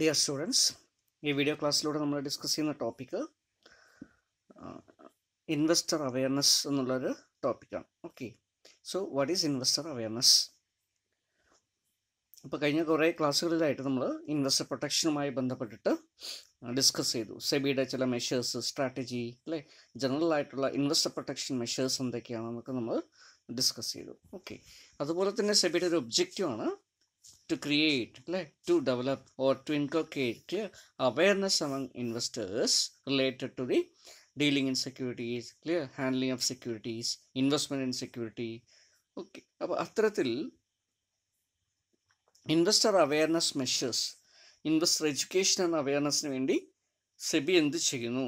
Dear students ഈ video ക്ലാസ്സിലൂടെ നമ്മൾ ഡിസ്കസ് ചെയ്യുന്ന ടോപ്പിക്ക് ഇൻവെസ്റ്റർ അവയർനെസ് എന്നുള്ളൊരു ടോപ്പിക്കാണ് okay so what is investor awareness ഇപ്പോൾ കഴിഞ്ഞ കുറേ ക്ലാസ്സുകളിലായിട്ട് നമ്മൾ ഇൻവെസ്റ്റർ പ്രൊട്ടക്ഷനുമായി ബന്ധപ്പെട്ടിട്ട് ഡിസ്കസ് ചെയ്തു സെബിയുടെ ചില മെഷേഴ്സ് സ്ട്രാറ്റജി അല്ലേ ജനറൽ ആയിട്ടുള്ള ഇൻവെസ്റ്റർ പ്രൊട്ടക്ഷൻ മെഷേഴ്സ് എന്തൊക്കെയാണെന്നൊക്കെ നമ്മൾ ഡിസ്കസ് ചെയ്തു ഓക്കെ അതുപോലെ തന്നെ സെബിയുടെ ഒരു ഒബ്ജക്റ്റീവാണ് to create, like to develop or to inculcate awareness among investors related to the dealing in securities, clear handling of securities, investment in security. Okay അപ്പോൾ അത്തരത്തിൽ investor awareness measures investor education എന്ന അവയർനെസ്സിന് വേണ്ടി സെബി എന്ത് ചെയ്യുന്നു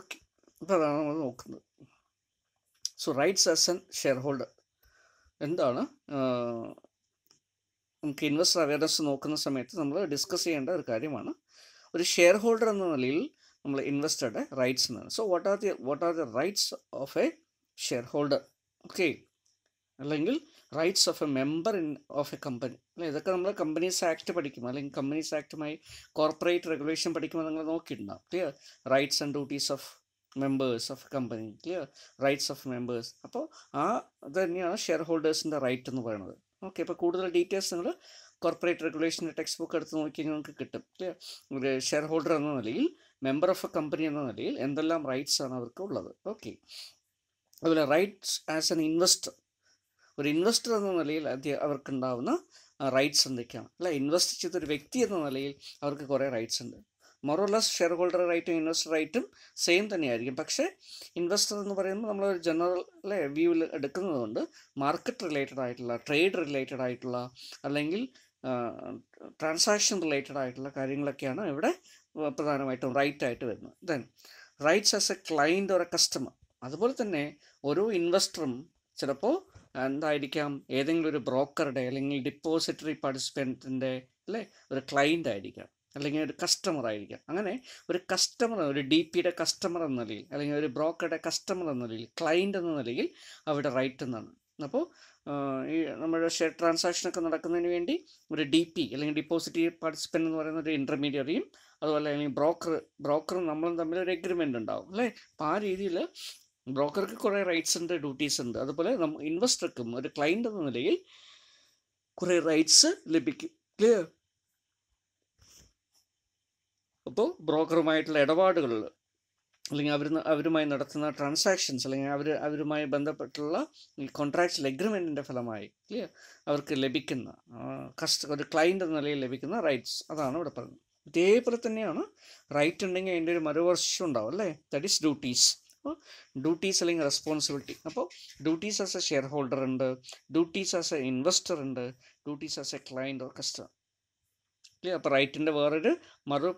ഓക്കെ അപ്പോൾ അതാണ് നമ്മൾ നോക്കുന്നത് so rights as an shareholder എന്താണ് നമുക്ക് ഇൻവെസ്റ്റർ അവയർനെസ് നോക്കുന്ന സമയത്ത് നമ്മൾ ഡിസ്കസ് ചെയ്യേണ്ട ഒരു കാര്യമാണ് ഒരു ഷെയർ ഹോൾഡർ എന്ന നിലയിൽ നമ്മൾ ഇൻവെസ്റ്ററുടെ റൈറ്റ്സ് എന്നാണ് so what are the what are the rights of a shareholder okay അല്ലെങ്കിൽ rights of a member in of a company അല്ലെ ഇതൊക്കെ നമ്മൾ കമ്പനീസ് ആക്ട് പഠിക്കും അല്ലെങ്കിൽ കമ്പനീസ് ആക്ടുമായി കോർപ്പറേറ്റ് റെഗുലേഷൻ പഠിക്കുമ്പോൾ നിങ്ങൾ നോക്കിയിട്ടുണ്ടാവും clear rights and duties of members of company clear rights of members അപ്പോൾ ആ ഇത് തന്നെയാണ് ഷെയർ ഹോൾഡേഴ്സിൻ്റെ റൈറ്റ് എന്ന് പറയുന്നത് ഓക്കെ അപ്പോൾ കൂടുതൽ ഡീറ്റെയിൽസ് നിങ്ങൾ കോർപ്പറേറ്റ് റെഗുലേഷൻ്റെ ടെക്സ്റ്റ് ബുക്ക് എടുത്ത് നോക്കിക്കഴിഞ്ഞാൽ നിങ്ങൾക്ക് കിട്ടും ക്ലിയർ ഷെയർ ഹോൾഡർ എന്ന നിലയിൽ മെമ്പർ ഓഫ് എ കമ്പനി എന്ന നിലയിൽ എന്തെല്ലാം റൈറ്റ്സ് ആണ് അവർക്ക് ഉള്ളത് ഓക്കെ അതുപോലെ റൈറ്റ്സ് ആസ് എൻ ഇൻവെസ്റ്റർ ഒരു ഇൻവെസ്റ്റർ എന്ന നിലയിൽ അവർക്കുണ്ടാവുന്ന റൈറ്റ്സ് എന്തൊക്കെയാണ് അല്ല ഇൻവെസ്റ്റ് ചെയ്തൊരു വ്യക്തി എന്ന നിലയിൽ അവർക്ക് കുറേ റൈറ്റ്സ് ഉണ്ട് മൊറോലെസ് ഷെയർ ഹോൾഡർ റൈറ്റും ഇൻവെസ്റ്റർ റൈറ്റും സെയിം തന്നെയായിരിക്കും പക്ഷേ ഇൻവെസ്റ്റർ എന്ന് പറയുമ്പോൾ നമ്മൾ ഒരു ജനറൽ വ്യൂവിൽ എടുക്കുന്നതുകൊണ്ട് മാർക്കറ്റ് റിലേറ്റഡ് ആയിട്ടുള്ള ട്രേഡ് റിലേറ്റഡ് ആയിട്ടുള്ള അല്ലെങ്കിൽ ട്രാൻസാക്ഷൻ റിലേറ്റഡ് ആയിട്ടുള്ള കാര്യങ്ങളൊക്കെയാണ് ഇവിടെ പ്രധാനമായിട്ടും റൈറ്റ് ആയിട്ട് വരുന്നത് then rights as a client or a customer അതുപോലെ തന്നെ ഓരോ ഇൻവെസ്റ്ററും ചിലപ്പോൾ എന്തായിരിക്കാം ഏതെങ്കിലും ഒരു ബ്രോക്കറുടെ അല്ലെങ്കിൽ ഡിപ്പോസിറ്ററി പാർട്ടിസിപ്പൻറ്റിൻ്റെ അല്ലേ ഒരു ക്ലയൻ്റ് ആയിരിക്കാം അല്ലെങ്കിൽ ഒരു കസ്റ്റമർ ആയിരിക്കാം അങ്ങനെ ഒരു കസ്റ്റമർ ഒരു ഡി പിയുടെ കസ്റ്റമർ എന്ന നിലയിൽ അല്ലെങ്കിൽ ഒരു ബ്രോക്കറുടെ കസ്റ്റമർ എന്ന നിലയിൽ ക്ലയൻറ്റ് എന്ന നിലയിൽ അവിടെ റൈറ്റ് എന്നാണ് അപ്പോൾ ഈ നമ്മുടെ ഷെയർ ട്രാൻസാക്ഷനൊക്കെ നടക്കുന്നതിന് വേണ്ടി ഒരു ഡി പി അല്ലെങ്കിൽ ഡിപ്പോസിറ്റ് പാർട്ടിസിപ്പൻ്റ് എന്ന് പറയുന്ന ഒരു ഇൻ്റർമീഡിയറിയും അതുപോലെ അല്ലെങ്കിൽ ബ്രോക്കർ ബ്രോക്കറും നമ്മളും തമ്മിൽ ഒരു എഗ്രിമെൻ്റ് ഉണ്ടാവും അല്ലേ അപ്പോൾ ആ രീതിയിൽ ബ്രോക്കർക്ക് കുറേ റൈറ്റ്സ് ഉണ്ട് ഡ്യൂട്ടീസ് ഉണ്ട് അതുപോലെ നമ്മൾ ഇൻവെസ്റ്റർക്കും ഒരു ക്ലയൻ്റ് എന്ന നിലയിൽ കുറേ റൈറ്റ്സ് ലഭിക്കും ക്ലിയർ അപ്പോൾ ബ്രോക്കറുമായിട്ടുള്ള ഇടപാടുകൾ അല്ലെങ്കിൽ അവർ അവരുമായി നടത്തുന്ന ട്രാൻസാക്ഷൻസ് അല്ലെങ്കിൽ അവർ അവരുമായി ബന്ധപ്പെട്ടുള്ള ഈ കോൺട്രാക്ച്വൽ എഗ്രിമെൻറ്റിൻ്റെ ഫലമായി ക്ലിയർ അവർക്ക് ലഭിക്കുന്ന കസ്റ്റ ഒരു ക്ലയൻ്റ് എന്ന നിലയിൽ ലഭിക്കുന്ന റൈറ്റ്സ് അതാണ് ഇവിടെ പറഞ്ഞത് ഇതേപോലെ തന്നെയാണ് റൈറ്റ് ഉണ്ടെങ്കിൽ അതിൻ്റെ ഒരു മറുവർഷം ഉണ്ടാവും അല്ലേ ദാറ്റ് ഈസ് ഡ്യൂട്ടീസ് അപ്പോൾ ഡ്യൂട്ടീസ് അല്ലെങ്കിൽ റെസ്പോൺസിബിലിറ്റി അപ്പോൾ duties as a shareholder ഉണ്ട് ഡ്യൂട്ടീസ് ആസ് എ ഇൻവെസ്റ്റർ ഉണ്ട് duties as a client or customer clear അപ്പോൾ റൈറ്റിൻ്റെ വേറൊരു മറു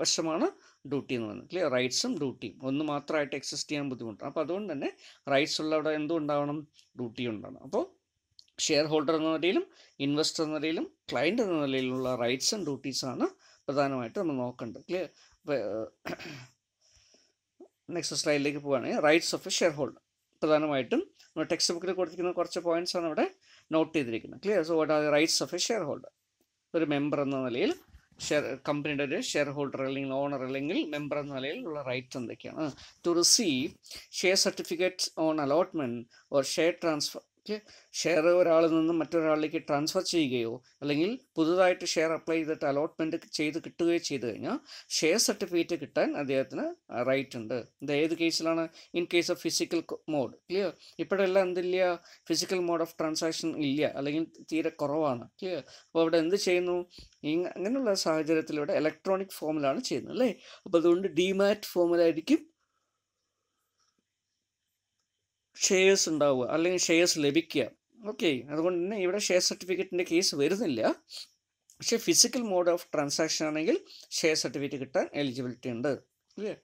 വശമാണ് ഡ്യൂട്ടി എന്ന് പറയുന്നത് ക്ലിയർ റൈറ്റ്സും ഡ്യൂട്ടിയും ഒന്ന് മാത്രമായിട്ട് എക്സിസ്റ്റ് ചെയ്യാൻ ബുദ്ധിമുട്ടാണ് അപ്പോൾ അതുകൊണ്ട് തന്നെ റൈറ്റ്സ് ഉള്ളവിടെ എന്തും ഉണ്ടാവണം ഡ്യൂട്ടി ഉണ്ടാവണം അപ്പോൾ ഷെയർ ഹോൾഡർ എന്ന നിലയിലും ഇൻവെസ്റ്റർ എന്ന നിലയിലും ക്ലയൻറ്റ് എന്ന നിലയിലുള്ള റൈറ്റ്സ് ആൻഡ് ഡ്യൂട്ടീസാണ് പ്രധാനമായിട്ട് നമ്മൾ നോക്കേണ്ടത് ക്ലിയർ നെക്സ്റ്റ് സ്ലൈഡിലേക്ക് പോവുകയാണെങ്കിൽ rights of a shareholder പ്രധാനമായിട്ടും ടെക്സ്റ്റ് ബുക്കിൽ കൊടുത്തിരിക്കുന്ന കുറച്ച് പോയിന്റ്സ് ആണ് ഇവിടെ നോട്ട് ചെയ്തിരിക്കുന്നത് clear so what are the rights of a shareholder ഒരു മെമ്പർ എന്ന നിലയിൽ ഷെയർ കമ്പനിയുടെ ഒരു ഷെയർ ഹോൾഡർ അല്ലെങ്കിൽ ഓണർ അല്ലെങ്കിൽ മെമ്പർ എന്ന നിലയിൽ ഉള്ള റൈറ്റ്സ് എന്തൊക്കെയാണ് to receive share certificates on allotment or share transfer share ഒരാളിൽ നിന്നും മറ്റൊരാളിലേക്ക് ട്രാൻസ്ഫർ ചെയ്യുകയോ അല്ലെങ്കിൽ പുതുതായിട്ട് ഷെയർ അപ്ലൈ ചെയ്തിട്ട് അലോട്ട്മെൻറ്റ് ചെയ്ത് കിട്ടുകയോ ചെയ്തു കഴിഞ്ഞാൽ ഷെയർ സർട്ടിഫിക്കറ്റ് കിട്ടാൻ അദ്ദേഹത്തിന് റൈറ്റ് ഉണ്ട് ഇത് ഏത് കേസിലാണ് in case of physical mode clear ഇപ്പോഴെല്ലാം എന്തില്ല ഫിസിക്കൽ മോഡ് ഓഫ് ട്രാൻസാക്ഷൻ ഇല്ല അല്ലെങ്കിൽ തീരെ കുറവാണ് ക്ലിയർ അപ്പോൾ അവിടെ എന്ത് ചെയ്യുന്നു അങ്ങനെയുള്ള സാഹചര്യത്തിലൂടെ ഇലക്ട്രോണിക് ഫോമിലാണ് ചെയ്യുന്നത് അല്ലേ അപ്പോൾ അതുകൊണ്ട് ഡിമാറ്റ് ഫോമിലായിരിക്കും ഷെയർസ് ഉണ്ടാവുക അല്ലെങ്കിൽ ഷെയർസ് ലഭിക്കുക ഓക്കെ അതുകൊണ്ട് തന്നെ ഇവിടെ ഷെയർ സർട്ടിഫിക്കറ്റിൻ്റെ കേസ് വരുന്നില്ല പക്ഷേ ഫിസിക്കൽ മോഡ് ഓഫ് ട്രാൻസാക്ഷൻ ആണെങ്കിൽ ഷെയർ സർട്ടിഫിക്കറ്റ് കിട്ടാൻ എലിജിബിലിറ്റി ഉണ്ട് അല്ലേ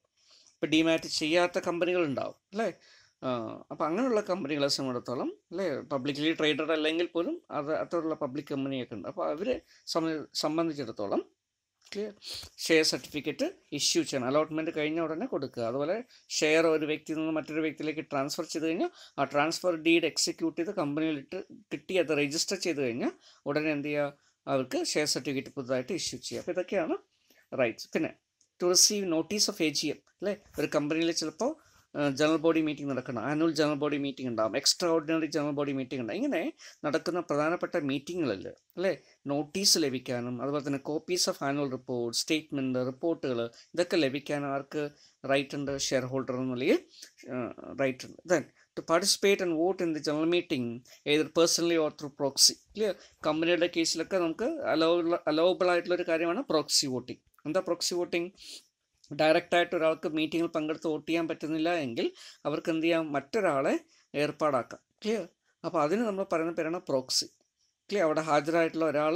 ഇപ്പം ഡിമാറ്റ് ചെയ്യാത്ത കമ്പനികളുണ്ടാവും അല്ലേ അപ്പോൾ അങ്ങനെയുള്ള കമ്പനികളെ സംബന്ധിച്ചിടത്തോളം അല്ലേ പബ്ലിക്കലി ട്രേഡഡ് അല്ലെങ്കിൽ പോലും അത് അത്തരത്തിലുള്ള പബ്ലിക് കമ്പനിയൊക്കെ ഉണ്ട് അപ്പോൾ അവരെ സംബന്ധിച്ചിടത്തോളം ക്ലിയർ ഷെയർ സർട്ടിഫിക്കറ്റ് ഇഷ്യൂ ചെയ്യണം അലോട്ട്മെൻറ്റ് കഴിഞ്ഞ ഉടനെ കൊടുക്കുക അതുപോലെ ഷെയർ ഒരു വ്യക്തിയിൽ നിന്ന് മറ്റൊരു വ്യക്തിയിലേക്ക് ട്രാൻസ്ഫർ ചെയ്ത് കഴിഞ്ഞാൽ ആ ട്രാൻസ്ഫർ ഡീഡ് എക്സിക്യൂട്ട് ചെയ്ത് കമ്പനിയിലിട്ട് കിട്ടി അത് രജിസ്റ്റർ ചെയ്ത് കഴിഞ്ഞാൽ ഉടനെ എന്ത് ചെയ്യുക അവർക്ക് ഷെയർ സർട്ടിഫിക്കറ്റ് പുതുതായിട്ട് ഇഷ്യൂ ചെയ്യുക അപ്പോൾ ഇതൊക്കെയാണ് റൈറ്റ്സ് പിന്നെ to receive notice of A G M അല്ലേ ഒരു കമ്പനിയിൽ ചിലപ്പോൾ ജനറൽ ബോഡി മീറ്റിംഗ് നടക്കണം ആനുവൽ ജനറൽ ബോഡി മീറ്റിംഗ് ഉണ്ടാകും extraordinary general body meeting ഉണ്ടാകും ഇങ്ങനെ നടക്കുന്ന പ്രധാനപ്പെട്ട മീറ്റിങ്ങുകളിൽ അല്ലേ നോട്ടീസ് ലഭിക്കാനും അതുപോലെ തന്നെ copies of annual report statement റിപ്പോർട്ടുകൾ ഇതൊക്കെ ലഭിക്കാൻ ആർക്ക് റൈറ്റ് ഉണ്ട് ഷെയർ ഹോൾഡർ എന്നുള്ളിൽ റൈറ്റ് ഉണ്ട് then to participate and vote in the general meeting either personally or through proxy clear കമ്പനിയുടെ കേസിലൊക്കെ നമുക്ക് അലോ അലോബിൾ ആയിട്ടുള്ള ഒരു കാര്യമാണ് പ്രോക്സി വോട്ടിംഗ് എന്താ പ്രോക്സി വോട്ടിംഗ് ഡയറക്റ്റായിട്ട് ഒരാൾക്ക് മീറ്റിങ്ങിൽ പങ്കെടുത്ത് വോട്ട് ചെയ്യാൻ പറ്റുന്നില്ല എങ്കിൽ അവർക്ക് എന്ത് ചെയ്യാം മറ്റൊരാളെ ഏർപ്പാടാക്കാം ക്ലിയർ അപ്പോൾ അതിന് നമ്മൾ പറയുന്ന പേരാണ് പ്രോക്സി ക്ലിയർ അവിടെ ഹാജരായിട്ടുള്ള ഒരാൾ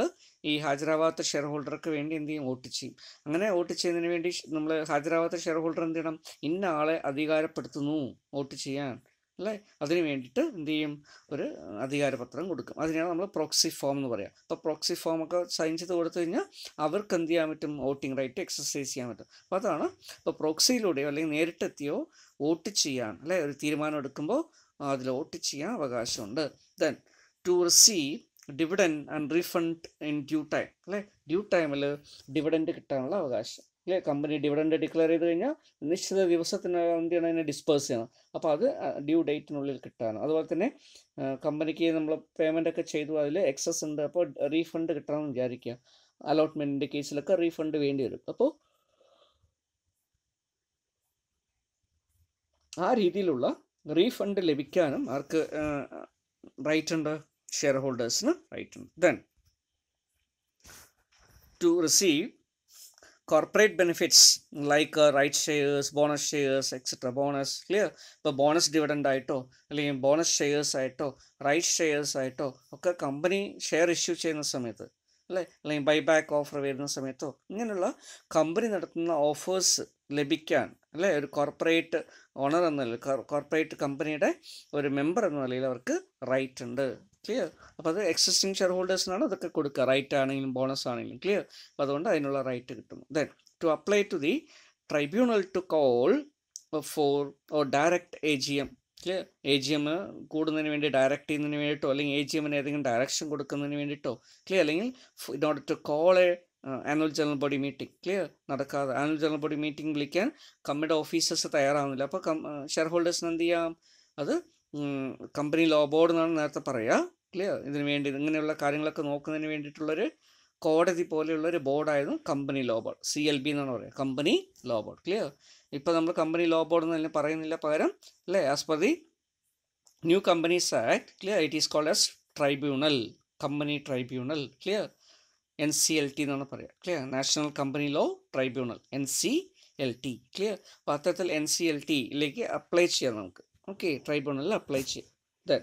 ഈ ഹാജരാവാത്ത ഷെയർ ഹോൾഡർക്ക് വേണ്ടി എന്ത് ചെയ്യും വോട്ട് ചെയ്യും അങ്ങനെ വോട്ട് ചെയ്യുന്നതിന് വേണ്ടി നമ്മൾ ഹാജരാവാത്ത ഷെയർ ഹോൾഡർ എന്ത് ചെയ്യണം ഇന്ന ആളെ അധികാരപ്പെടുത്തുന്നു വോട്ട് ചെയ്യാൻ അല്ലേ അതിന് വേണ്ടിയിട്ട് എന്ത് ചെയ്യും ഒരു അധികാരപത്രം കൊടുക്കും അതിനാണ് നമ്മൾ പ്രോക്സി ഫോം എന്ന് പറയുക അപ്പോൾ പ്രോക്സി ഫോം ഒക്കെ സൈൻ ചെയ്ത് കൊടുത്തു കഴിഞ്ഞാൽ അവർക്ക് എന്ത് ചെയ്യാൻ പറ്റും വോട്ടിംഗ് റൈറ്റ് എക്സസൈസ് ചെയ്യാൻ പറ്റും അപ്പോൾ അതാണ് ഇപ്പോൾ പ്രോക്സിയിലൂടെയോ അല്ലെങ്കിൽ നേരിട്ടെത്തിയോ വോട്ട് ചെയ്യാൻ അല്ലേ ഒരു തീരുമാനം എടുക്കുമ്പോൾ അതിൽ വോട്ട് ചെയ്യാൻ അവകാശമുണ്ട് then to receive dividend and refund in due time അല്ലേ ഡ്യൂ ടൈമിൽ ഡിവിഡൻഡ് കിട്ടാനുള്ള അവകാശം കമ്പനി ഡിവിഡൻഡ് ഡിക്ലെയർ ചെയ്ത് കഴിഞ്ഞാൽ നിശ്ചിത ദിവസത്തിനകം എന്ത് അതിനെ ഡിസ്പേഴ്സ് ചെയ്യണം അപ്പോൾ അത് ഡ്യൂ ഡേറ്റിനുള്ളിൽ കിട്ടാണ് അതുപോലെ തന്നെ കമ്പനിക്ക് നമ്മൾ പേയ്മെൻ്റ് ഒക്കെ ചെയ്തു അതിൽ എക്സസ് ഉണ്ട് അപ്പോൾ റീഫണ്ട് കിട്ടണമെന്ന് വിചാരിക്കുക അലോട്ട്മെൻറ്റിൻ്റെ കേസിലൊക്കെ റീഫണ്ട് വേണ്ടി വരും അപ്പോൾ ആ രീതിയിലുള്ള റീഫണ്ട് ലഭിക്കാനും ആർക്ക് റൈറ്റ് ഉണ്ട് ഷെയർ ഹോൾഡേഴ്സിന് റൈറ്റ് ഉണ്ട് then to receive corporate benefits like right shares bonus shares etcetera bonus clear ഇപ്പോൾ ബോണസ് ഡിവിഡൻ്റ് ആയിട്ടോ അല്ലെങ്കിൽ ബോണസ് ഷെയേഴ്സ് ആയിട്ടോ റൈറ്റ് ഷെയേഴ്സ് ആയിട്ടോ ഒക്കെ കമ്പനി ഷെയർ ഇഷ്യൂ ചെയ്യുന്ന സമയത്ത് അല്ലേ അല്ലെങ്കിൽ ബൈബാക്ക് ഓഫർ വരുന്ന സമയത്തോ ഇങ്ങനെയുള്ള കമ്പനി നടത്തുന്ന ഓഫേഴ്സ് ലഭിക്കാൻ അല്ലേ ഒരു കോർപ്പറേറ്റ് ഓണർ എന്ന നിലയിൽ കോർപ്പറേറ്റ് കമ്പനിയുടെ ഒരു മെമ്പർ എന്ന നിലയിൽ അവർക്ക് റൈറ്റ് ഉണ്ട് ക്ലിയർ അപ്പോൾ അത് എക്സിസ്റ്റിംഗ് ഷെയർ ഹോൾഡേഴ്സിനാണ് അതൊക്കെ കൊടുക്കുക റൈറ്റ് ആണെങ്കിലും ബോണസ് ആണെങ്കിലും ക്ലിയർ അപ്പോൾ അതുകൊണ്ട് അതിനുള്ള റൈറ്റ് കിട്ടുന്നു then to apply to the tribunal to call for or direct A G M clear A G M കൂടുന്നതിന് വേണ്ടി ഡയറക്റ്റ് ചെയ്യുന്നതിന് വേണ്ടിയിട്ടോ അല്ലെങ്കിൽ എ ജി എമ്മിന് ഏതെങ്കിലും ഡയറക്ഷൻ കൊടുക്കുന്നതിന് വേണ്ടിയിട്ടോ ക്ലിയർ അല്ലെങ്കിൽ in order to call a annual general body meeting clear നടക്കാതെ ആനുവൽ ജനറൽ ബോഡി മീറ്റിംഗ് വിളിക്കാൻ കമ്മിയുടെ ഓഫീസേഴ്സ് തയ്യാറാവുന്നില്ല അപ്പോൾ കം ഷെയർ uh, ഹോൾഡേഴ്സിന് എന്ത് ചെയ്യാം അത് കമ്പനി ലോ ബോർഡ് എന്നാണ് നേരത്തെ പറയുക ക്ലിയർ ഇതിന് വേണ്ടി ഇങ്ങനെയുള്ള കാര്യങ്ങളൊക്കെ നോക്കുന്നതിന് വേണ്ടിയിട്ടുള്ളൊരു കോടതി പോലെയുള്ള ഒരു ബോർഡായിരുന്നു company law board C L B എന്നാണ് പറയുക കമ്പനി ലോ ബോർഡ് ക്ലിയർ ഇപ്പോൾ നമ്മൾ കമ്പനി ലോ ബോർഡ് എന്ന് തന്നെ പറയുന്നില്ല പകരം അല്ലേ as per the new companies act clear it is called as tribunal company tribunal clear N C L T എന്നാണ് പറയുക clear national company law tribunal N C L T clear അപ്പോൾ അത്തരത്തിൽ N C L ടിയിലേക്ക് apply ചെയ്യാം നമുക്ക് okay tribunal apply then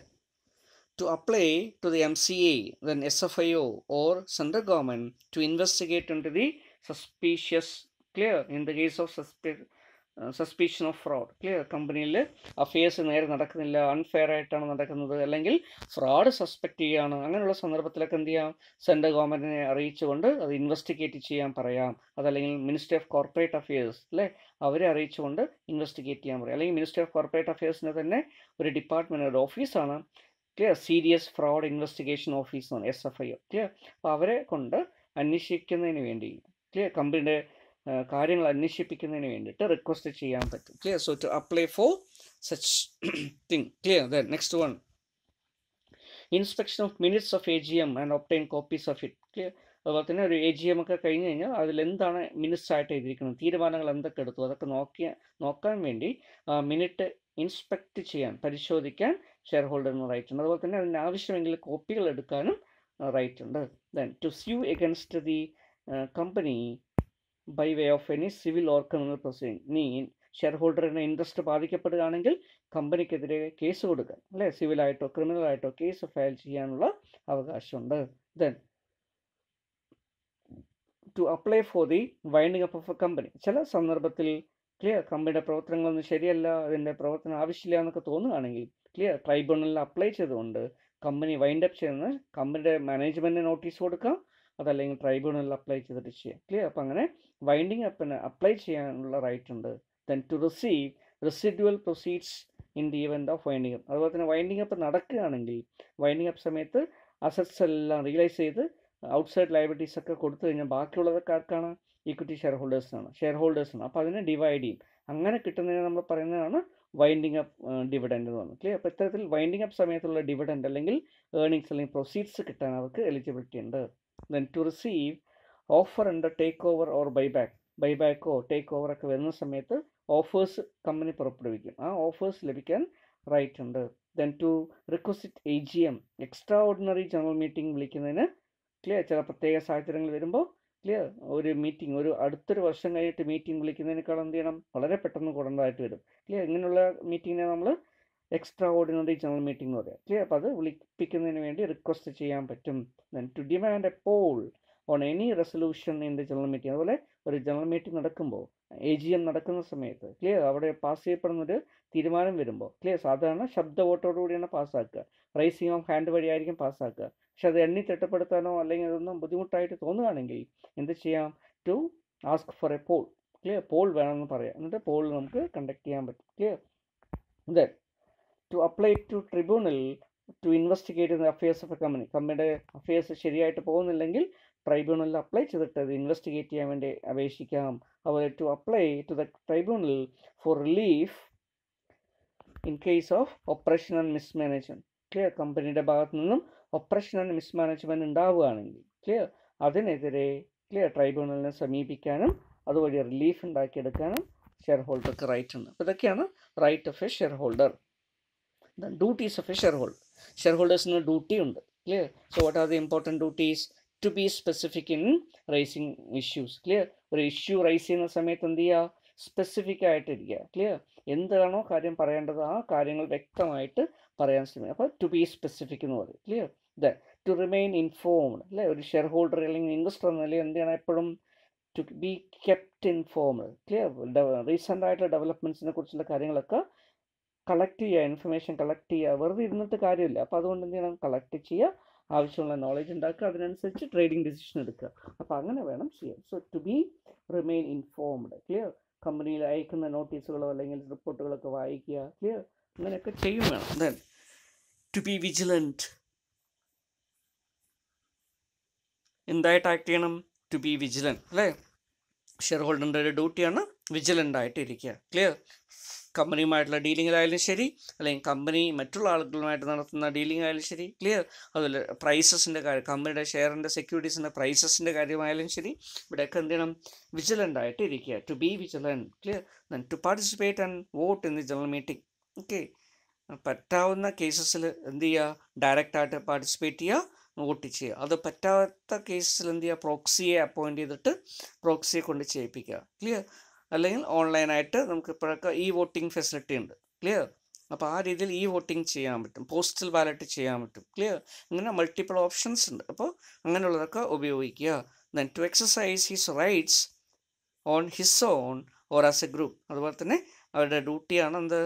to apply to the mca then sfio or center government to investigate into the suspicious clear in the case of suspicious. Suspicion of fraud clear കമ്പനിയിൽ affairs നേരെ നടക്കുന്നില്ല unfair ആയിട്ടാണ് നടക്കുന്നത് അല്ലെങ്കിൽ fraud suspect ചെയ്യുകയാണ് അങ്ങനെയുള്ള സന്ദർഭത്തിലൊക്കെ എന്ത് ചെയ്യാം സെൻട്രൽ ഗവൺമെൻറ്റിനെ അറിയിച്ചുകൊണ്ട് അത് ഇൻവെസ്റ്റിഗേറ്റ് ചെയ്യാൻ പറയാം അതല്ലെങ്കിൽ മിനിസ്റ്ററി ഓഫ് കോർപ്പറേറ്റ് അഫയേഴ്സ് അല്ലേ അവരെ അറിയിച്ചുകൊണ്ട് ഇൻവെസ്റ്റിഗേറ്റ് ചെയ്യാൻ പറയാം അല്ലെങ്കിൽ മിനിസ്റ്ററി ഓഫ് കോർപ്പറേറ്റ് അഫയേഴ്സിന് തന്നെ ഒരു ഡിപ്പാർട്ട്മെൻറ്റ് ഒരു ഓഫീസാണ് ക്ലിയർ സീരിയസ് ഫ്രോഡ് ഇൻവെസ്റ്റിഗേഷൻ ഓഫീസാണ് എസ് എഫ് ഐ ക്ലിയർ അപ്പോൾ അവരെ കൊണ്ട് അന്വേഷിക്കുന്നതിന് വേണ്ടി ക്ലിയർ കമ്പനിയുടെ കാര്യങ്ങൾ അന്വേഷിപ്പിക്കുന്നതിന് വേണ്ടിയിട്ട് റിക്വസ്റ്റ് ചെയ്യാൻ പറ്റും clear so to apply for such thing clear the next one inspection of minutes of A G M and obtain copies of it clear അതുപോലെ തന്നെ ഒരു എ ജി എം ഒക്കെ കഴിഞ്ഞ് കഴിഞ്ഞാൽ അതിൽ എന്താണ് മിനിറ്റ്സ് ആയിട്ട് എഴുതിയിരിക്കുന്നത് തീരുമാനങ്ങൾ എന്തൊക്കെ എടുത്തു അതൊക്കെ നോക്കിയ നോക്കാൻ വേണ്ടി മിനിറ്റ് ഇൻസ്പെക്ട് ചെയ്യാൻ പരിശോധിക്കാൻ ഷെയർ ഹോൾഡറിന് റൈറ്റ് ഉണ്ട് അതുപോലെ തന്നെ അതിന് ആവശ്യമെങ്കിൽ കോപ്പികൾ എടുക്കാനും റൈറ്റ് ഉണ്ട് then to sue against the company by way of any civil or criminal proceeding നീ ഹോൾഡറിൻ്റെ ഇൻട്രസ്റ്റ് ബാധിക്കപ്പെടുകയാണെങ്കിൽ കമ്പനിക്കെതിരെ കേസ് കൊടുക്കാൻ അല്ലേ സിവിലായിട്ടോ ക്രിമിനലായിട്ടോ കേസ് ഫയൽ ചെയ്യാനുള്ള അവകാശമുണ്ട് then to apply for the winding up of a company ചില സന്ദർഭത്തിൽ ക്ലിയർ കമ്പനിയുടെ പ്രവർത്തനങ്ങളൊന്നും ശരിയല്ല അതിൻ്റെ പ്രവർത്തനം ആവശ്യമില്ല എന്നൊക്കെ തോന്നുകയാണെങ്കിൽ ക്ലിയർ ട്രൈബ്യൂണലിൽ അപ്ലൈ ചെയ്തുകൊണ്ട് കമ്പനി വൈൻഡപ്പ് ചെയ്യുന്ന കമ്പനിയുടെ മാനേജ്മെൻറ്റിന് നോട്ടീസ് കൊടുക്കാം അതല്ലെങ്കിൽ ട്രൈബ്യൂണലിൽ അപ്ലൈ ചെയ്തിട്ട് ചെയ്യാം ക്ലിയർ അപ്പോൾ അങ്ങനെ വൈൻഡിങ് അപ്പിന് അപ്ലൈ ചെയ്യാനുള്ള റൈറ്റ് ഉണ്ട് then to receive residual proceeds in the event of winding up അതുപോലെ തന്നെ വൈൻഡിങ് അപ്പ് നടക്കുകയാണെങ്കിൽ വൈൻഡിങ് അപ്പ് സമയത്ത് അസറ്റ്സ് എല്ലാം റിയലൈസ് ചെയ്ത് ഔട്ട്സൈഡ് ലയബിലിറ്റീസ് ഒക്കെ കൊടുത്തു കഴിഞ്ഞാൽ ബാക്കിയുള്ളതൊക്കെ ആർക്കാണ് ഇക്വിറ്റി ഷെയർ ഹോൾഡേഴ്സിനാണ് ഷെയർ ഹോൾഡേഴ്സിനാണ് അപ്പോൾ അതിനെ ഡിവൈഡ് ചെയ്യും അങ്ങനെ കിട്ടുന്നതിനെ നമ്മൾ പറയുന്നതാണ് വൈൻഡിങ് അപ്പ് ഡിവിഡൻഡ് എന്ന് ക്ലിയർ അപ്പോൾ ഇത്തരത്തിൽ വൈൻഡിങ് അപ്പ് സമയത്തുള്ള ഡിവിഡൻഡ് അല്ലെങ്കിൽ ഏർണിങ്സ് അല്ലെങ്കിൽ പ്രൊസീഡ്സ് കിട്ടാൻ അവർക്ക് എലിജിബിലിറ്റി ഉണ്ട് ദെൻ ടു റിസീവ് ഓഫർ ഉണ്ട് ടേക്ക് ഓവർ ഓർ ബൈബാക്ക് ബൈബാക്കോ ടേക്ക് ഓവർ ഒക്കെ വരുന്ന സമയത്ത് ഓഫേഴ്സ് കമ്പനി പുറപ്പെടുവിക്കും ആ ഓഫേഴ്സ് ലഭിക്കാൻ റൈറ്റ് ഉണ്ട് then to request A G M extraordinary general meeting വിളിക്കുന്നതിന് ക്ലിയർ ചില പ്രത്യേക സാഹചര്യങ്ങൾ വരുമ്പോൾ ക്ലിയർ ഒരു മീറ്റിംഗ് ഒരു അടുത്തൊരു വർഷം കഴിഞ്ഞിട്ട് മീറ്റിംഗ് വിളിക്കുന്നതിനേക്കാൾ എന്ത് ചെയ്യണം വളരെ പെട്ടെന്ന് കൂടേണ്ടതായിട്ട് വരും ക്ലിയർ ഇങ്ങനെയുള്ള മീറ്റിങ്ങിനെ നമ്മൾ എക്സ്ട്രാ ഓർഡിനറി ജനറൽ മീറ്റിംഗ് എന്ന് പറയാം ക്ലിയർ അപ്പോൾ അത് വിളിപ്പിക്കുന്നതിന് വേണ്ടി റിക്വസ്റ്റ് ചെയ്യാൻ പറ്റും then to demand a poll on any resolution in the general meeting അതുപോലെ ഒരു ജനറൽ മീറ്റിംഗ് നടക്കുമ്പോൾ എ ജി എം നടക്കുന്ന സമയത്ത് ക്ലിയർ അവിടെ പാസ് ചെയ്യപ്പെടുന്ന ഒരു തീരുമാനം വരുമ്പോൾ ക്ലിയർ സാധാരണ ശബ്ദ വോട്ടോടുകൂടിയാണ് പാസ്സാക്കുക റൈസിംഗ് ഓഫ് ഹാൻഡ് വഴിയായിരിക്കും പാസ്സാക്കുക പക്ഷെ അത് എണ്ണി തിട്ടപ്പെടുത്താനോ അല്ലെങ്കിൽ അതൊന്നും ബുദ്ധിമുട്ടായിട്ട് തോന്നുകയാണെങ്കിൽ എന്ത് ചെയ്യാം to ask for a poll clear poll വേണമെന്ന് പറയാം എന്നിട്ട് പോൾ നമുക്ക് കണ്ടക്ട് ചെയ്യാൻ പറ്റും clear then to apply to tribunal to investigate the affairs of a company കമ്പനിയുടെ അഫയേഴ്സ് ശരിയായിട്ട് പോകുന്നില്ലെങ്കിൽ ട്രൈബ്യൂണലിൽ അപ്ലൈ ചെയ്തിട്ട് അത് ഇൻവെസ്റ്റിഗേറ്റ് ചെയ്യാൻ വേണ്ടി അപേക്ഷിക്കാം അതുപോലെ to apply to the tribunal for relief in case of operation and mismanagement clear കമ്പനിയുടെ ഭാഗത്തു നിന്നും ഓപ്പറേഷൻ ആൻഡ് മിസ്മാനേജ്മെൻറ്റ് ഉണ്ടാവുകയാണെങ്കിൽ ക്ലിയർ അതിനെതിരെ ക്ലിയർ ട്രൈബ്യൂണലിനെ സമീപിക്കാനും അതുവഴി റിലീഫ് ഉണ്ടാക്കിയെടുക്കാനും ഷെയർ ഹോൾഡർക്ക് റൈറ്റ് ഉണ്ട് അപ്പോൾ ഇതൊക്കെയാണ് right of a shareholder of a shareholder share ഹോൾഡേഴ്സിന് ഡ്യൂട്ടി ഉണ്ട് clear so what are the important duties to be specific in raising issues clear ഒരു ഇഷ്യൂ റൈസ് ചെയ്യുന്ന സമയത്ത് എന്ത് ചെയ്യുക സ്പെസിഫിക് ആയിട്ടിരിക്കുക ക്ലിയർ എന്താണോ കാര്യം പറയേണ്ടത് ആ കാര്യങ്ങൾ വ്യക്തമായിട്ട് പറയാൻ ശ്രമിക്കുക അപ്പോൾ ടു ബി സ്പെസിഫിക് എന്ന് പറയും clear the to remain informed അല്ലേ ഒരു ഷെയർ ഹോൾഡർ അല്ലെങ്കിൽ ഇൻവെസ്റ്റർ എന്ന നിലയിൽ എന്ത് ചെയ്യണം എപ്പോഴും to be kept informed clear recent ആയിട്ടുള്ള ഡെവലപ്മെൻറ്റ്സിനെ കുറിച്ചുള്ള കാര്യങ്ങളൊക്കെ കളക്ട് ചെയ്യുക ഇൻഫർമേഷൻ കളക്ട് ചെയ്യുക വെറുതെ ഇരുന്നിട്ട് കാര്യമില്ല അപ്പോൾ അതുകൊണ്ട് എന്ത് ചെയ്യണം കളക്ട് ചെയ്യുക ആവശ്യമുള്ള നോളജ് ഉണ്ടാക്കുക അതിനനുസരിച്ച് ട്രേഡിംഗ് ഡിസിഷൻ എടുക്കുക അപ്പോൾ അങ്ങനെ വേണം ചെയ്യാൻ so to be remain informed clear കമ്പനിയിൽ അയക്കുന്ന നോട്ടീസുകളോ അല്ലെങ്കിൽ റിപ്പോർട്ടുകളൊക്കെ വായിക്കുക ക്ലിയർ അങ്ങനെയൊക്കെ ചെയ്യും വേണം ദെൻ ടു ബി വിജിലൻറ്റ് എന്തായിട്ട് ആക്ട് ചെയ്യണം ടു ബി വിജിലൻ്റ് അല്ലേ ഷെയർ ഹോൾഡറിൻ്റെ ഒരു ഡ്യൂട്ടിയാണ് വിജിലൻ്റ് ആയിട്ട് ഇരിക്കുക ക്ലിയർ കമ്പനിയുമായിട്ടുള്ള ഡീലിംഗ് ആയാലും ശരി അല്ലെങ്കിൽ കമ്പനി മറ്റുള്ള ആളുകളുമായിട്ട് നടത്തുന്ന ഡീലിംഗ് ആയാലും ശരി ക്ലിയർ അതുപോലെ പ്രൈസസിൻ്റെ കാര്യം കമ്പനിയുടെ ഷെയറിൻ്റെ സെക്യൂരിറ്റീസിൻ്റെ പ്രൈസസിൻ്റെ കാര്യമായാലും ശരി ഇവിടെയൊക്കെ എന്ത് ചെയ്യണം വിജിലൻ്റ് ആയിട്ട് ഇരിക്കുക to be vigilant clear then to participate and vote in the general meeting okay പറ്റാവുന്ന കേസസിൽ എന്ത് ചെയ്യുക ഡയറക്റ്റായിട്ട് പാർട്ടിസിപ്പേറ്റ് ചെയ്യുക വോട്ട് ചെയ്യുക അത് പറ്റാത്ത കേസസിൽ എന്ത് ചെയ്യുക പ്രോക്സിയെ അപ്പോയിൻറ്റ് ചെയ്തിട്ട് പ്രോക്സിയെ കൊണ്ട് ചെയ്യിപ്പിക്കുക ക്ലിയർ അല്ലെങ്കിൽ ഓൺലൈനായിട്ട് നമുക്ക് ഇപ്പോഴൊക്കെ ഈ വോട്ടിംഗ് ഫെസിലിറ്റി ഉണ്ട് ക്ലിയർ അപ്പോൾ ആ രീതിയിൽ ഈ വോട്ടിംഗ് ചെയ്യാൻ പറ്റും പോസ്റ്റൽ ബാലറ്റ് ചെയ്യാൻ പറ്റും ക്ലിയർ അങ്ങനെ മൾട്ടിപ്പിൾ ഓപ്ഷൻസ് ഉണ്ട് അപ്പോൾ അങ്ങനെയുള്ളതൊക്കെ ഉപയോഗിക്കുക then to exercise his rights on his own or as a group അതുപോലെ തന്നെ അവരുടെ ഡ്യൂട്ടിയാണ് എന്ത്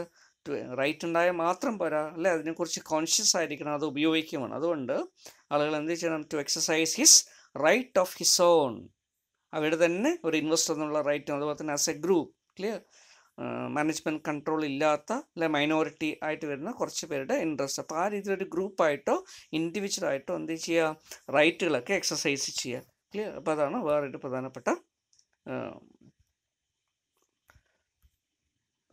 റൈറ്റ് ഉണ്ടായാൽ മാത്രം പോരാ അല്ലെ അതിനെക്കുറിച്ച് കോൺഷ്യസ് ആയിരിക്കണം അത് ഉപയോഗിക്കുമാണ് അതുകൊണ്ട് ആളുകൾ എന്ത് ചെയ്യണം to exercise his right of his own അവിടെ തന്നെ ഒരു ഇൻവെസ്റ്റർ എന്നുള്ള റൈറ്റും അതുപോലെ തന്നെ as a group clear management control ഇല്ലാത്ത അല്ലെ മൈനോറിറ്റി ആയിട്ട് വരുന്ന കുറച്ച് പേരുടെ ഇൻട്രസ്റ്റ് അപ്പോൾ ആ രീതിയിൽ ഒരു ഗ്രൂപ്പായിട്ടോ ആയിട്ടോ എന്ത് ചെയ്യുക റൈറ്റുകളൊക്കെ എക്സസൈസ് ചെയ്യുക ക്ലിയർ അപ്പോൾ അതാണ് വേറൊരു പ്രധാനപ്പെട്ട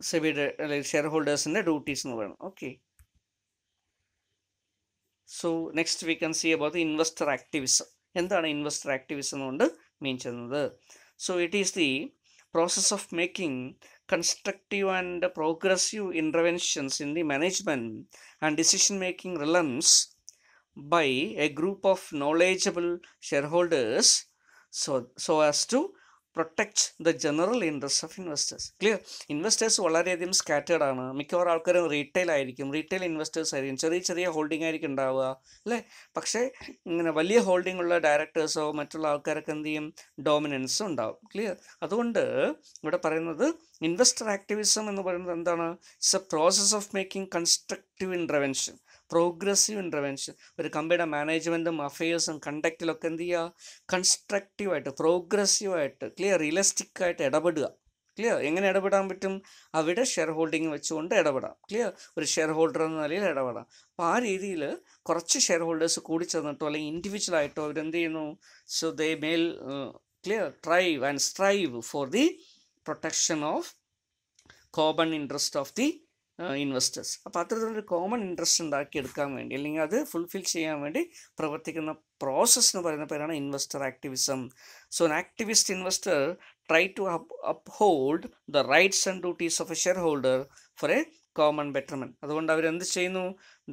സെബിയുടെ അല്ലെങ്കിൽ ഷെയർ ഹോൾഡേഴ്സിൻ്റെ ഡ്യൂട്ടീസ് എന്ന് പറയുന്നത് okay so next we can see about investor activism എന്താണ് ഇൻവെസ്റ്റർ ആക്ടിവിസം എന്നുകൊണ്ട് mentioned. So it is the process of making constructive and progressive interventions in the management and decision making realms by a group of knowledgeable shareholders so, so as to protect the general interest of investors clear investors വളരെയധികം scattered ആണ് മിക്കവാറും ആൾക്കാരും retail ആയിരിക്കും retail investors ആയിരിക്കും ചെറിയ ചെറിയ holding ആയിരിക്കും ഉണ്ടാവുക അല്ലേ പക്ഷേ ഇങ്ങനെ വലിയ ഹോൾഡിംഗ് ഉള്ള ഡയറക്ടേഴ്സോ മറ്റുള്ള ആൾക്കാരൊക്കെ എന്ത് ചെയ്യും ഡോമിനൻസ് ഉണ്ടാവും ക്ലിയർ അതുകൊണ്ട് ഇവിടെ പറയുന്നത് ഇൻവെസ്റ്റർ ആക്ടിവിസം എന്ന് പറയുന്നത് എന്താണ് it's a process of making constructive intervention progressive intervention ഒരു കമ്പനിയുടെ മാനേജ്മെൻറ്റും അഫയേഴ്സും കണ്ടക്റ്റിലൊക്കെ എന്ത് ചെയ്യുക കൺസ്ട്രക്റ്റീവായിട്ട് പ്രോഗ്രസീവായിട്ട് ക്ലിയർ റിയലിസ്റ്റിക്കായിട്ട് ഇടപെടുക ക്ലിയർ എങ്ങനെ ഇടപെടാൻ പറ്റും അവിടെ ഷെയർ ഹോൾഡിംഗ് വെച്ചുകൊണ്ട് ഇടപെടാം ക്ലിയർ ഒരു ഷെയർ ഹോൾഡർ എന്ന നിലയിൽ ഇടപെടാം അപ്പോൾ ആ രീതിയിൽ കുറച്ച് ഷെയർ ഹോൾഡേഴ്സ് കൂടി ചേർന്നിട്ടോ അല്ലെങ്കിൽ ഇൻഡിവിജ്വൽ ആയിട്ടോ അവരെന്ത് ചെയ്യുന്നു so they may clear thrive and strive for the protection of common interest of the investors അപ്പോൾ അത്തരത്തിലൊരു കോമൺ ഇൻട്രസ്റ്റ് ഉണ്ടാക്കിയെടുക്കാൻ വേണ്ടി അല്ലെങ്കിൽ അത് ഫുൾഫിൽ ചെയ്യാൻ വേണ്ടി പ്രവർത്തിക്കുന്ന പ്രോസസ്സ് എന്ന് പറയുന്ന പേരാണ് investor activism so an activist investor try to uphold the rights and duties of a shareholder for a common betterment അതുകൊണ്ട് അവരെന്ത് ചെയ്യുന്നു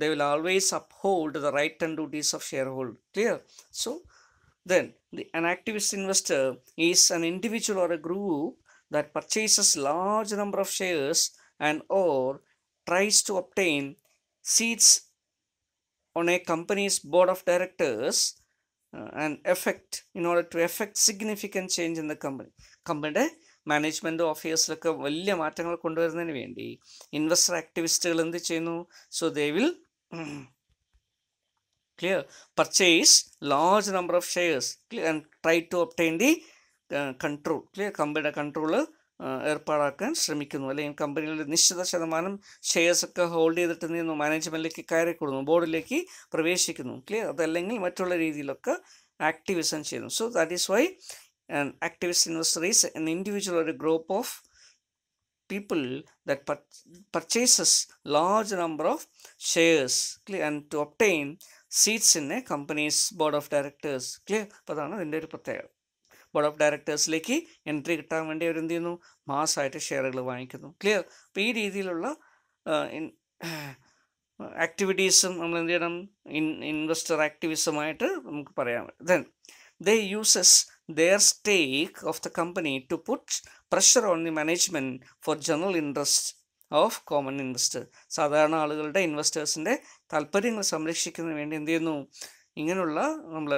the will always uphold the right and duties of share hold clear so then the an activist investor is an individual or a group that purchases large number of shares and or tries to obtain seats on a company's board of directors uh, and affect, in order to affect significant change in the company. Company management offers like investor activist. So they will mm, clear purchase large number of shares and try to obtain the uh, control. Clear company controller. ഏർപ്പാടാക്കാൻ ശ്രമിക്കുന്നു അല്ലെങ്കിൽ കമ്പനികളുടെ നിശ്ചിത ശതമാനം shares ഒക്കെ hold ചെയ്തിട്ട് നിന്ന് മാനേജ്മെൻറ്റിലേക്ക് കൊടുക്കുന്നു ബോർഡിലേക്ക് പ്രവേശിക്കുന്നു ക്ലിയർ അതല്ലെങ്കിൽ മറ്റുള്ള രീതിയിലൊക്കെ ആക്ടിവിസം ചെയ്യുന്നു so that is why activist investor is an individual ഒരു group of people purchases large number of shares clear and to obtain seats in a company's board of directors clear അപ്പോൾ അതാണ് അതിൻ്റെ ഒരു പ്രത്യേകത ബോർഡ് ഓഫ് ഡയറക്ടേഴ്സിലേക്ക് എൻട്രി കിട്ടാൻ വേണ്ടി അവരെന്ത് ചെയ്യുന്നു മാസമായിട്ട് ഷെയറുകൾ വാങ്ങിക്കുന്നു ക്ലിയർ അപ്പോൾ ഈ രീതിയിലുള്ള ആക്ടിവിറ്റീസും നമ്മൾ എന്ത് ചെയ്യണം ഇൻ ഇൻവെസ്റ്റർ ആക്ടിവിസമായിട്ട് നമുക്ക് പറയാം then they uses their stake of the company to put pressure on the management for general interest of common investor സാധാരണ ആളുകളുടെ ഇൻവെസ്റ്റേഴ്സിൻ്റെ താല്പര്യങ്ങൾ സംരക്ഷിക്കുന്നതിന് വേണ്ടി എന്ത് ചെയ്യുന്നു ഇങ്ങനെയുള്ള നമ്മൾ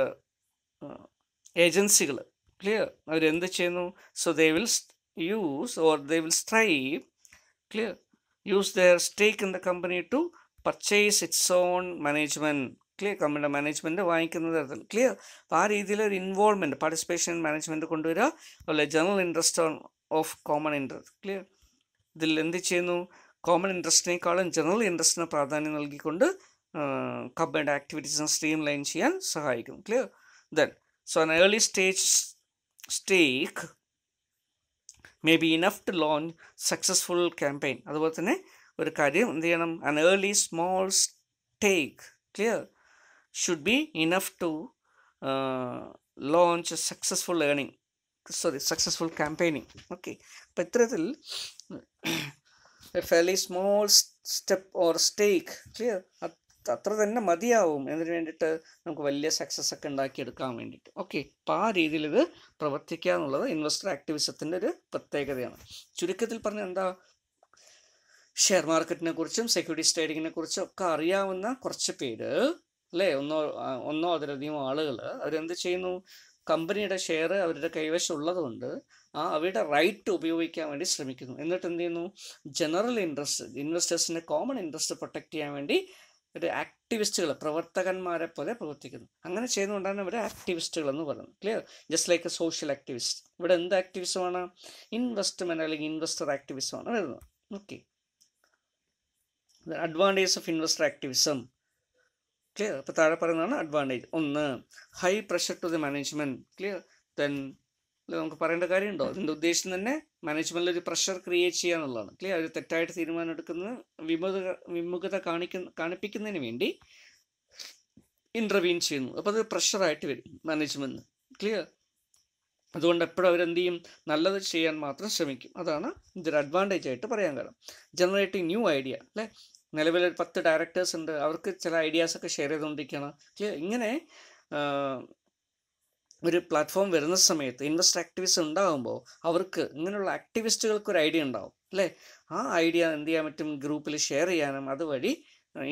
ഏജൻസികൾ ക്ലിയർ അവരെന്ത് ചെയ്യുന്നു so they will use or they will strive clear use their stake in the company to purchase its own management clear കമ്പനിയുടെ മാനേജ്മെൻറ്റ് വാങ്ങിക്കുന്ന തരത്തിൽ ക്ലിയർ അപ്പോൾ ആ രീതിയിൽ ഒരു ഇൻവോൾവ്മെൻറ്റ് പാർട്ടിസിപ്പേഷൻ മാനേജ്മെൻറ്റ് കൊണ്ടുവരിക അതുപോലെ general interest on of common interest clear ഇതിൽ എന്ത് ചെയ്യുന്നു കോമൺ ഇൻട്രസ്റ്റിനേക്കാളും ജനറൽ ഇൻട്രസ്റ്റിന് പ്രാധാന്യം നൽകിക്കൊണ്ട് കമ്പനിയുടെ ആക്ടിവിറ്റീസിനെ സ്ട്രീം ലൈൻ ചെയ്യാൻ സഹായിക്കും clear then so an early stage stake may be enough to launch successful campaign അതുപോലെ തന്നെ ഒരു കാര്യം എന്ത് ചെയ്യണം an early small stake clear should be enough to launch successful earning sorry successful campaigning okay അപ്പം ഇത്തരത്തിൽ fairly small step or stake clear അത്ര തന്നെ മതിയാവും എന്നതിന് വേണ്ടിയിട്ട് നമുക്ക് വലിയ സക്സസ് ഒക്കെ ഉണ്ടാക്കിയെടുക്കാൻ വേണ്ടിയിട്ട് ഓക്കെ അപ്പം ആ രീതിയിൽ ഇത് പ്രവർത്തിക്കുക എന്നുള്ളത് ഇൻവെസ്റ്റർ ആക്ടിവിസത്തിൻ്റെ ഒരു പ്രത്യേകതയാണ് ചുരുക്കത്തിൽ പറഞ്ഞ എന്താ ഷെയർ മാർക്കറ്റിനെ കുറിച്ചും സെക്യൂരിറ്റീസ് ട്രേഡിങ്ങിനെ കുറിച്ചും ഒക്കെ അറിയാവുന്ന കുറച്ച് പേര് അല്ലേ ഒന്നോ ഒന്നോ അതിലധികം ആളുകൾ അവരെന്ത് ചെയ്യുന്നു കമ്പനിയുടെ ഷെയർ അവരുടെ കൈവശം ഉള്ളതുകൊണ്ട് ആ അവരുടെ റൈറ്റ് ഉപയോഗിക്കാൻ വേണ്ടി ശ്രമിക്കുന്നു എന്നിട്ട് എന്ത് ചെയ്യുന്നു ജനറൽ ഇൻട്രസ്റ്റ് ഇൻവെസ്റ്റേഴ്സിൻ്റെ കോമൺ ഇൻട്രസ്റ്റ് പ്രൊട്ടക്റ്റ് ചെയ്യാൻ വേണ്ടി ഒരു ആക്ടിവിസ്റ്റുകൾ പ്രവർത്തകന്മാരെ പോലെ പ്രവർത്തിക്കുന്നു അങ്ങനെ ചെയ്യുന്നതുകൊണ്ടാണ് ഇവരെ ആക്ടിവിസ്റ്റുകൾ എന്ന് പറയുന്നത് clear just like a social activist ഇവിടെ എന്ത് ആക്ടിവിസമാണ് ഇൻവെസ്റ്റ്മെൻറ്റ് അല്ലെങ്കിൽ ഇൻവെസ്റ്റർ ആക്ടിവിസമാണ് വരുന്നത് okay advantage of investor activism clear അപ്പോൾ താഴെ പറയുന്നതാണ് അഡ്വാൻറ്റേജ് ഒന്ന് high pressure to the management clear then അല്ലെ നമുക്ക് പറയേണ്ട കാര്യമുണ്ടോ അതിൻ്റെ ഉദ്ദേശം തന്നെ മാനേജ്മെൻറ്റിൽ ഒരു പ്രഷർ ക്രിയേറ്റ് ചെയ്യുക എന്നുള്ളതാണ് ക്ലിയർ ഒരു തെറ്റായിട്ട് തീരുമാനം എടുക്കുന്നത് വിമുഖ വിമുഖത കാണിക്കുന്ന കാണിപ്പിക്കുന്നതിന് വേണ്ടി ഇൻ്റർവീൻ ചെയ്യുന്നു അപ്പോൾ അത് പ്രഷറായിട്ട് വരും മാനേജ്മെൻറ്റിന് ക്ലിയർ അതുകൊണ്ട് എപ്പോഴും അവരെന്ത് ചെയ്യും നല്ലത് ചെയ്യാൻ മാത്രം ശ്രമിക്കും അതാണ് ഇതൊരു അഡ്വാൻറ്റേജ് ആയിട്ട് പറയാൻ കാരണം ജനറേറ്റിംഗ് ന്യൂ ഐഡിയ അല്ലേ നിലവിലെ പത്ത് ഡയറക്ടേഴ്സ് ഉണ്ട് അവർക്ക് ചില ഐഡിയാസൊക്കെ ഷെയർ ചെയ്തുകൊണ്ടിരിക്കുകയാണ് ക്ലിയർ ഇങ്ങനെ ഒരു പ്ലാറ്റ്ഫോം വരുന്ന സമയത്ത് ഇൻവെസ്റ്റ് ആക്ടിവിസ്റ്റ് ഉണ്ടാകുമ്പോൾ അവർക്ക് ഇങ്ങനെയുള്ള ആക്ടിവിസ്റ്റുകൾക്ക് ഒരു ഐഡിയ ഉണ്ടാവും അല്ലേ ആ ഐഡിയ എന്ത് ചെയ്യാൻ പറ്റും ഗ്രൂപ്പിൽ ഷെയർ ചെയ്യാനും അതുവഴി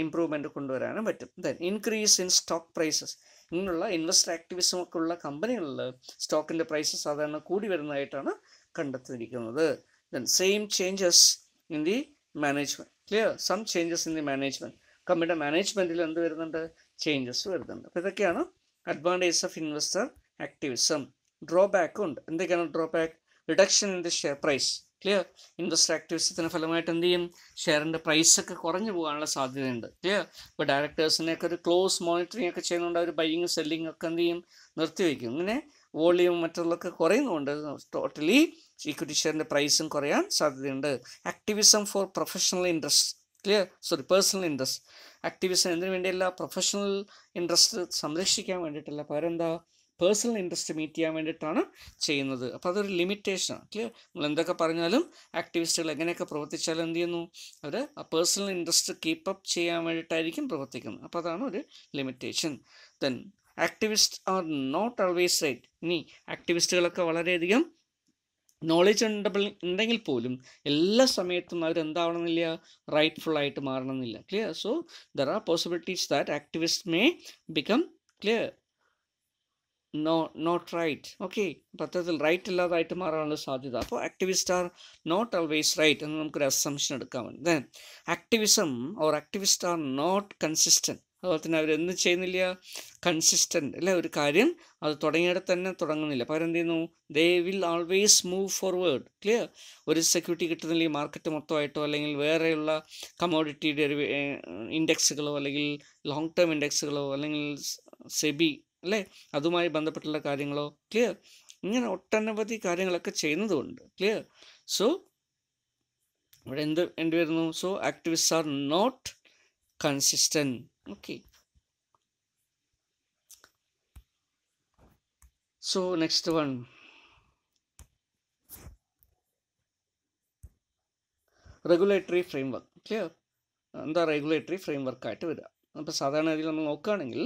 ഇമ്പ്രൂവ്മെൻറ്റ് കൊണ്ടുവരാനും പറ്റും then increase in stock prices ഇങ്ങനെയുള്ള ഇൻവെസ്റ്റർ ആക്ടിവിസം ഒക്കെ ഉള്ള കമ്പനികളിൽ സ്റ്റോക്കിൻ്റെ പ്രൈസസ് സാധാരണ കൂടി വരുന്നതായിട്ടാണ് കണ്ടെത്തിയിരിക്കുന്നത് then same changes in the management clear some changes in the management കമ്പനിയുടെ മാനേജ്മെൻറ്റിൽ എന്ത് വരുന്നുണ്ട് ചേഞ്ചസ് വരുന്നുണ്ട് അപ്പോൾ ഇതൊക്കെയാണ് advantage of investor activism drawback ഉണ്ട് എന്തൊക്കെയാണ് drawback reduction in the share price clear investor ആക്ടിവിസത്തിന് ഫലമായിട്ട് എന്ത് ചെയ്യും ഷെയറിൻ്റെ പ്രൈസൊക്കെ കുറഞ്ഞു പോകാനുള്ള സാധ്യതയുണ്ട് ക്ലിയർ ഇപ്പോൾ ഡയറക്ടേഴ്സിനെയൊക്കെ ഒരു ക്ലോസ് മോണിറ്ററിംഗ് ഒക്കെ ചെയ്യുന്നുണ്ട് അവർ ബൈയിങ് സെല്ലിംഗ് ഒക്കെ എന്ത് ചെയ്യും നിർത്തിവെക്കും ഇങ്ങനെ വോളിയം മറ്റുള്ളതൊക്കെ കുറയുന്നുണ്ട് ടോട്ടലി ഇക്വിറ്റി ഷെയറിൻ്റെ പ്രൈസും കുറയാൻ സാധ്യതയുണ്ട് activism for professional interest clear sorry personal interest activism എന്തിനു വേണ്ടിയല്ല പ്രൊഫഷണൽ ഇൻട്രസ്റ്റ് സംരക്ഷിക്കാൻ വേണ്ടിയിട്ടല്ല പകരം എന്താ പേഴ്സണൽ ഇൻട്രസ്റ്റ് മീറ്റ് ചെയ്യാൻ വേണ്ടിയിട്ടാണ് ചെയ്യുന്നത് അപ്പോൾ അതൊരു ലിമിറ്റേഷനാണ് ക്ലിയർ നമ്മൾ എന്തൊക്കെ പറഞ്ഞാലും ആക്ടിവിസ്റ്റുകൾ എങ്ങനെയൊക്കെ പ്രവർത്തിച്ചാലും എന്ത് ചെയ്യുന്നു അവർ ആ പേഴ്സണൽ ഇൻട്രസ്റ്റ് കീപ്പ് അപ്പ് ചെയ്യാൻ വേണ്ടിയിട്ടായിരിക്കും പ്രവർത്തിക്കുന്നത് അപ്പോൾ അതാണ് ഒരു limitation then activist are not always right ഇനി ആക്ടിവിസ്റ്റുകളൊക്കെ വളരെയധികം നോളേജ് ഉണ്ടെങ്കിൽ ഉണ്ടെങ്കിൽ പോലും എല്ലാ സമയത്തും അവരെന്താവണമെന്നില്ല റൈറ്റ്ഫുൾ ആയിട്ട് മാറണമെന്നില്ല clear so there are possibilities that activist may become clear no not right okay പത്രത്തിൽ റൈറ്റ് ഇല്ലാതായിട്ട് മാറാനുള്ള സാധ്യത അപ്പോൾ ആക്ടിവിസ്റ്റ് ആർ നോട്ട് ഓൾവേസ് റൈറ്റ് എന്ന് നമുക്കൊരു അസംഷൻ എടുക്കാം then activism or activist R not consistent അതുപോലെ തന്നെ അവരെന്ത് ചെയ്യുന്നില്ല കൺസിസ്റ്റൻ്റ് അല്ലേ ഒരു കാര്യം അത് തുടങ്ങിയിടത്ത് തന്നെ തുടങ്ങുന്നില്ല പകരം എന്ത് ചെയ്യുന്നു they will always move forward clear ഒരു സെക്യൂരിറ്റി കിട്ടുന്നില്ല ഈ മാർക്കറ്റ് മൊത്തമായിട്ടോ അല്ലെങ്കിൽ വേറെയുള്ള കമോഡിറ്റി ഇൻഡെക്സുകളോ അല്ലെങ്കിൽ ലോങ് ടേം ഇൻഡെക്സുകളോ അല്ലെങ്കിൽ സെബി അല്ലേ അതുമായി ബന്ധപ്പെട്ടുള്ള കാര്യങ്ങളോ ക്ലിയർ ഇങ്ങനെ ഒട്ടനവധി കാര്യങ്ങളൊക്കെ ചെയ്യുന്നതുകൊണ്ട് ക്ലിയർ സോ ഇവിടെ എന്ത് എന്ത് വരുന്നു so activist R not consistent okay so next one regulatory framework clear എന്താ റെഗുലേറ്ററി ഫ്രെയിംവർക്കായിട്ട് വരിക അപ്പോൾ സാധാരണ രീതിയിൽ നമ്മൾ നോക്കുകയാണെങ്കിൽ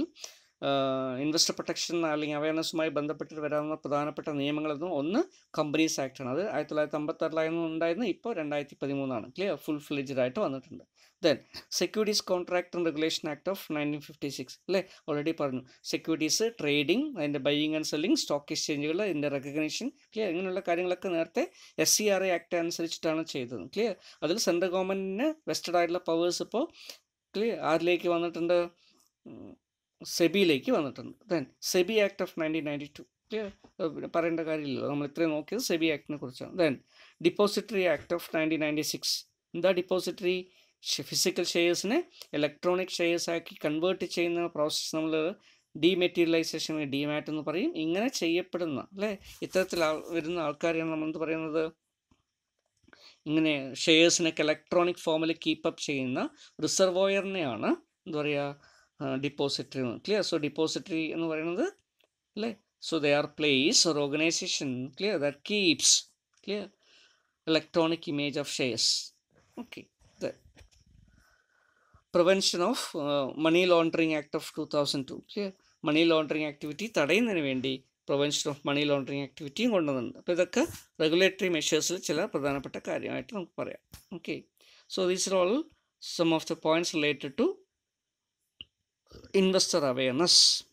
ഇൻവെസ്റ്റർ പ്രൊട്ടക്ഷൻ അല്ലെങ്കിൽ അവയർനെസ്സുമായി ബന്ധപ്പെട്ട് വരാവുന്ന പ്രധാനപ്പെട്ട നിയമങ്ങളെന്നും ഒന്ന് കമ്പനീസ് ആക്ട് ആണ് അത് ആയിരത്തി തൊള്ളായിരത്തി ആറിലായിരുന്നു ഉണ്ടായിരുന്നു ഇപ്പോൾ രണ്ടായിരത്തി പതിമൂന്നാണ് ക്ലിയർ ഫുൾ ഫ്ലിജ്ഡ് ആയിട്ട് വന്നിട്ടുണ്ട് then securities contract and regulation act of nineteen fifty six അല്ലേ ഓൾറെഡി പറഞ്ഞു സെക്യൂരിറ്റീസ് ട്രേഡിംഗ് അതിൻ്റെ ബൈയിങ് ആൻഡ് സെല്ലിംഗ് സ്റ്റോക്ക് എക്സ്ചേഞ്ചുകൾ അതിൻ്റെ റെക്കഗ്നേഷൻ ക്ലിയർ ഇങ്ങനെയുള്ള കാര്യങ്ങളൊക്കെ നേരത്തെ S C R I act അനുസരിച്ചിട്ടാണ് ചെയ്തത് ക്ലിയർ അതിൽ സെൻട്രൽ ഗവൺമെൻറ്റിന് വെസ്റ്റഡ് ആയിട്ടുള്ള പവേഴ്സ് ഇപ്പോൾ ക്ലിയർ ആരിലേക്ക് വന്നിട്ടുണ്ട് സെബിയിലേക്ക് വന്നിട്ടുണ്ട് then SEBI act of nineteen ninety two പിന്നെ പറയേണ്ട കാര്യമില്ലല്ലോ നമ്മൾ ഇത്രയും നോക്കിയത് സെബി ആക്ടിനെ കുറിച്ചാണ് then depository act of nineteen ninety six എന്താ ഡിപ്പോസിറ്ററി ഫിസിക്കൽ ഷെയർസിനെ ഇലക്ട്രോണിക് ഷെയർസ് ആക്കി കൺവേർട്ട് ചെയ്യുന്ന പ്രോസസ്സ് നമ്മൾ ഡീമെറ്റീരിയലൈസേഷൻ ഡിമാറ്റ് എന്ന് പറയും ഇങ്ങനെ ചെയ്യപ്പെടുന്ന അല്ലേ ഇത്തരത്തിൽ വരുന്ന ആൾക്കാരെയാണ് നമ്മളെന്ത് പറയുന്നത് ഇങ്ങനെ ഷെയർസിനൊക്കെ ഇലക്ട്രോണിക് ഫോമിൽ കീപ്പ് അപ്പ് ചെയ്യുന്ന റിസർവോയറിനെയാണ് എന്താ പറയുക ഡിപ്പോസിറ്ററി ക്ലിയർ സോ ഡിപ്പോസിറ്ററി എന്ന് പറയുന്നത് അല്ലേ so they are place or organisation clear that keeps clear electronic image of shares okay prevention of money laundering act of two thousand two clear money laundering activity തടയുന്നതിന് വേണ്ടി prevention of money laundering ആക്ടിവിറ്റിയും കൊണ്ടുവന്നിട്ടുണ്ട് അപ്പോൾ ഇതൊക്കെ regulatory മെഷേഴ്സിൽ ചില പ്രധാനപ്പെട്ട കാര്യമായിട്ട് നമുക്ക് പറയാം okay so these are all some of the points related to investor awareness